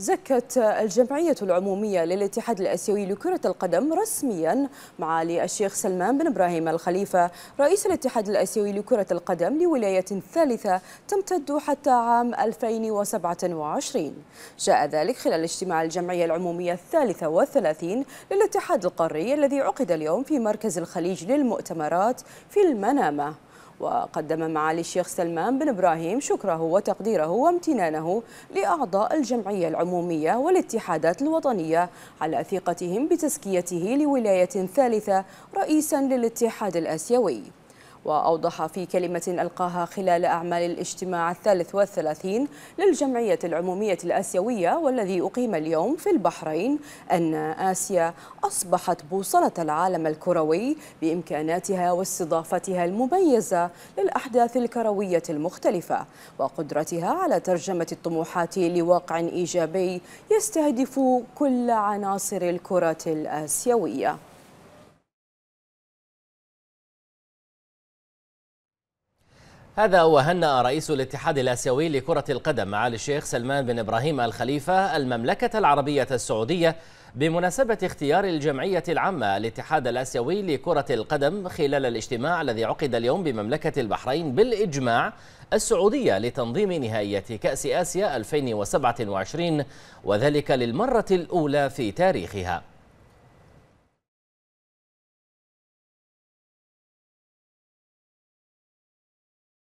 زكت الجمعية العمومية للاتحاد الآسيوي لكرة القدم رسميا معالي الشيخ سلمان بن إبراهيم الخليفة رئيس الاتحاد الآسيوي لكرة القدم لولاية ثالثة تمتد حتى عام 2027 جاء ذلك خلال اجتماع الجمعية العمومية الثالثة والثلاثين للاتحاد القاري الذي عقد اليوم في مركز الخليج للمؤتمرات في المنامة وقدم معالي الشيخ سلمان بن إبراهيم شكره وتقديره وامتنانه لأعضاء الجمعية العمومية والاتحادات الوطنية على ثقتهم بتزكيته لولاية ثالثة رئيسا للاتحاد الآسيوي وأوضح في كلمة ألقاها خلال أعمال الاجتماع الثالث والثلاثين للجمعية العمومية الآسيوية والذي أقيم اليوم في البحرين أن آسيا أصبحت بوصلة العالم الكروي بإمكاناتها واستضافتها المميزة للأحداث الكروية المختلفة وقدرتها على ترجمة الطموحات لواقع إيجابي يستهدف كل عناصر الكرة الآسيوية هذا وهنأ رئيس الاتحاد الآسيوي لكرة القدم معالي الشيخ سلمان بن إبراهيم الخليفة المملكة العربية السعودية بمناسبة اختيار الجمعية العامة الاتحاد الآسيوي لكرة القدم خلال الاجتماع الذي عقد اليوم بمملكة البحرين بالإجماع السعودية لتنظيم نهائية كأس آسيا 2027 وذلك للمرة الأولى في تاريخها